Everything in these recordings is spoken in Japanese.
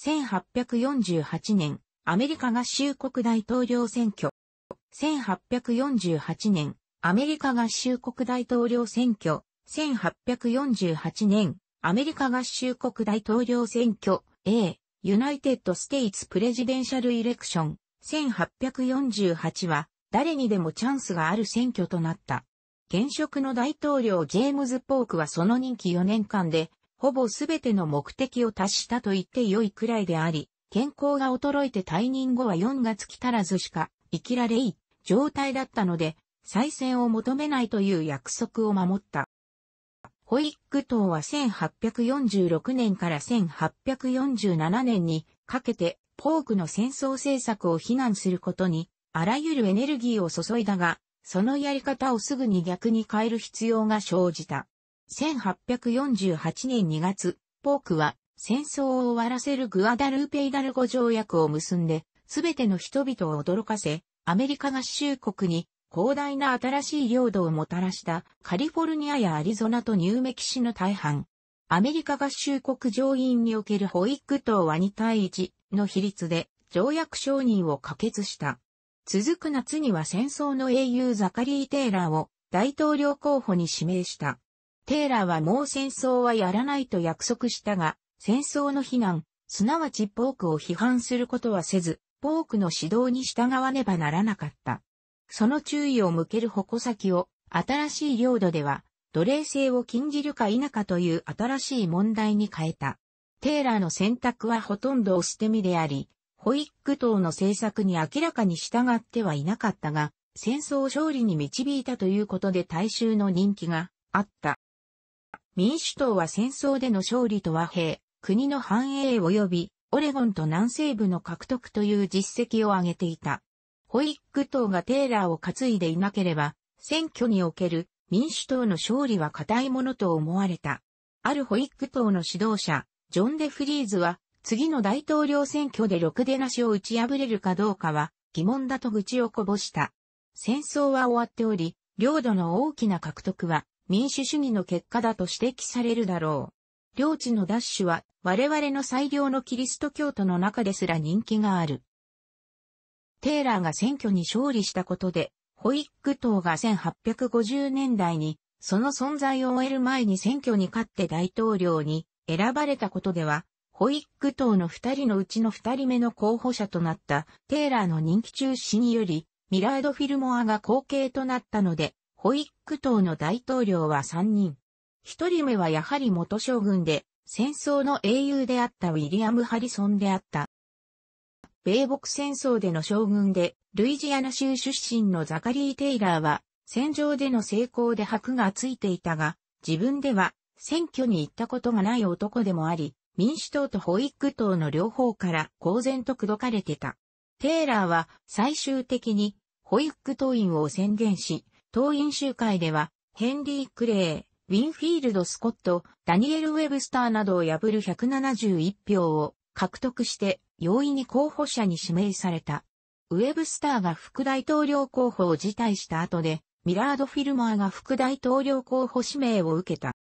1848年、アメリカ合衆国大統領選挙。1848年、アメリカ合衆国大統領選挙。1848年、アメリカ合衆国大統領選挙 A、ユナイテッド・ステイツ・プレジデンシャル・イレクション。1848は、誰にでもチャンスがある選挙となった。現職の大統領ジェームズ・ポークはその任期4年間でほぼすべての目的を達したと言って良いくらいであり、健康が衰えて退任後は4月来たらずしか生きられい状態だったので、再選を求めないという約束を守った。ホイック島は1846年から1847年にかけてポークの戦争政策を非難することにあらゆるエネルギーを注いだが、そのやり方をすぐに逆に変える必要が生じた。1848年2月、ポークは戦争を終わらせるグアダルーペイダルゴ条約を結んで、すべての人々を驚かせ、アメリカ合衆国に広大な新しい領土をもたらしたカリフォルニアやアリゾナとニューメキシの大半。アメリカ合衆国上院におけるホイッグは2対1の比率で条約承認を可決した。続く夏には戦争の英雄ザカリー・テイラーを大統領候補に指名した。テーラーはもう戦争はやらないと約束したが、戦争の非難、すなわちポークを批判することはせず、ポークの指導に従わねばならなかった。その注意を向ける矛先を、新しい領土では、奴隷制を禁じるか否かという新しい問題に変えた。テーラーの選択はほとんど捨て身であり、ホイック党の政策に明らかに従ってはいなかったが、戦争勝利に導いたということで大衆の人気があった。民主党は戦争での勝利と和平、国の繁栄及び、オレゴンと南西部の獲得という実績を挙げていた。ホイック党がテーラーを担いでいなければ、選挙における民主党の勝利は固いものと思われた。あるホイック党の指導者、ジョン・デ・フリーズは、次の大統領選挙でろくでなしを打ち破れるかどうかは疑問だと愚痴をこぼした。戦争は終わっており、領土の大きな獲得は民主主義の結果だと指摘されるだろう。領地の奪取は我々の最良のキリスト教徒の中ですら人気がある。テーラーが選挙に勝利したことで、ホイック党が1850年代にその存在を終える前に選挙に勝って大統領に選ばれたことでは、ホイック党の二人のうちの二人目の候補者となったテーラーの人気中止により、ミラード・フィルモアが後継となったので、ホイック党の大統領は3人。1人目はやはり元将軍で、戦争の英雄であったウィリアム・ハリソンであった。米北戦争での将軍で、ルイジアナ州出身のザカリー・テイラーは、戦場での成功で箔がついていたが、自分では選挙に行ったことがない男でもあり、民主党とホイック党の両方から公然と口説かれてた。テイラーは最終的にホイック党員を宣言し、党員集会では、ヘンリー・クレー、ウィンフィールド・スコット、ダニエル・ウェブスターなどを破る171票を獲得して容易に候補者に指名された。ウェブスターが副大統領候補を辞退した後で、ミラード・フィルマーが副大統領候補指名を受けた。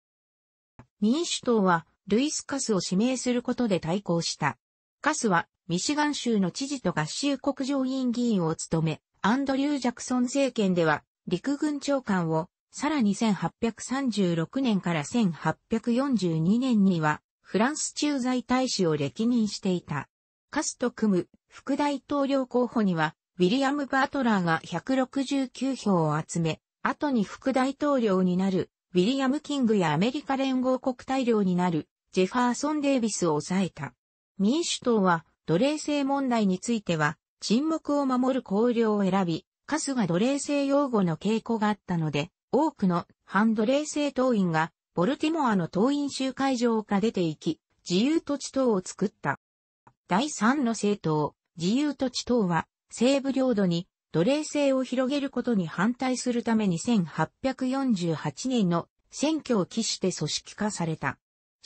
民主党は、ルイス・カスを指名することで対抗した。カスは、ミシガン州の知事と合衆国上院議員を務め、アンドリュー・ジャクソン政権では、陸軍長官を、さらに1836年から1842年には、フランス駐在大使を歴任していた。カスと組む副大統領候補には、ウィリアム・バートラーが169票を集め、後に副大統領になる、ウィリアム・キングやアメリカ連合国大領になる、ジェファーソン・デイビスを抑えた。民主党は、奴隷制問題については、沈黙を守る綱領を選び、カスが奴隷制用語の傾向があったので、多くの反奴隷制党員が、ボルティモアの党員集会場から出て行き、自由土地党を作った。第3の政党、自由土地党は、西部領土に奴隷制を広げることに反対するために1848年の選挙を期して組織化された。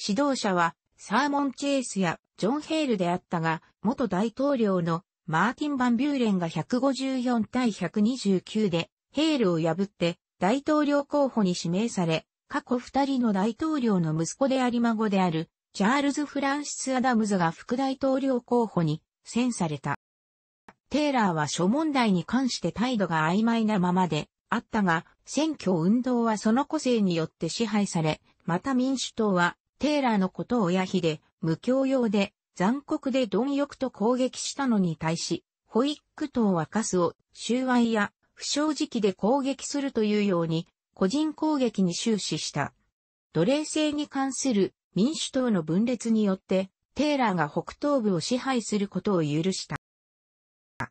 指導者はサーモン・チェイスやジョン・ヘールであったが、元大統領のマーティン・バンビューレンが154対129で、ヘールを破って、大統領候補に指名され、過去二人の大統領の息子であり孫である、チャールズ・フランシス・アダムズが副大統領候補に選された。テイラーは諸問題に関して態度が曖昧なままであったが、選挙運動はその個性によって支配され、また民主党はテイラーのことを親ひで、無教養で残酷で貪欲と攻撃したのに対し、ホイック党はカスを、収賄や、不正直で攻撃するというように、個人攻撃に終始した。奴隷制に関する民主党の分裂によって、テーラーが北東部を支配することを許した。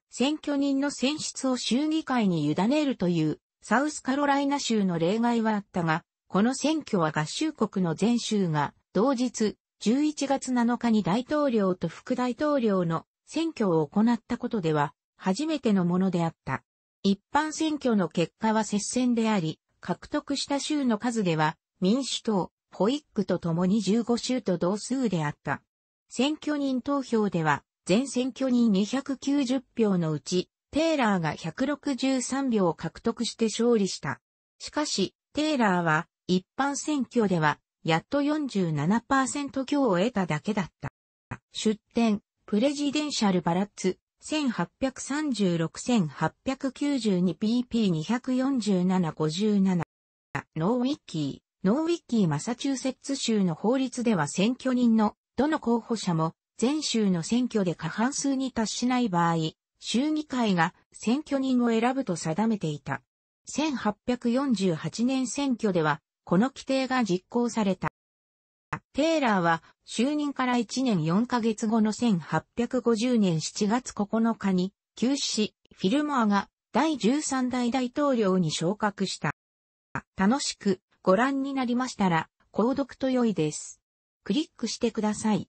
選挙人の選出を州議会に委ねるというサウスカロライナ州の例外はあったが、この選挙は合衆国の全州が同日11月7日に大統領と副大統領の選挙を行ったことでは、初めてのものであった。一般選挙の結果は接戦であり、獲得した州の数では、民主党、ホイックと共に15州と同数であった。選挙人投票では、全選挙人290票のうち、テイラーが163票を獲得して勝利した。しかし、テイラーは、一般選挙では、やっと47%強を得ただけだった。出典、プレジデンシャルバラッツ、1836-1892pp247-57。ノーウィッキー、ノーウィッキーマサチューセッツ州の法律では選挙人のどの候補者も全州の選挙で過半数に達しない場合、州議会が選挙人を選ぶと定めていた。1848年選挙ではこの規定が実行された。テイラーは就任から1年4ヶ月後の1850年7月9日に急死し、フィルモアが第13代大統領に昇格した。楽しくご覧になりましたら、購読と良いです。クリックしてください。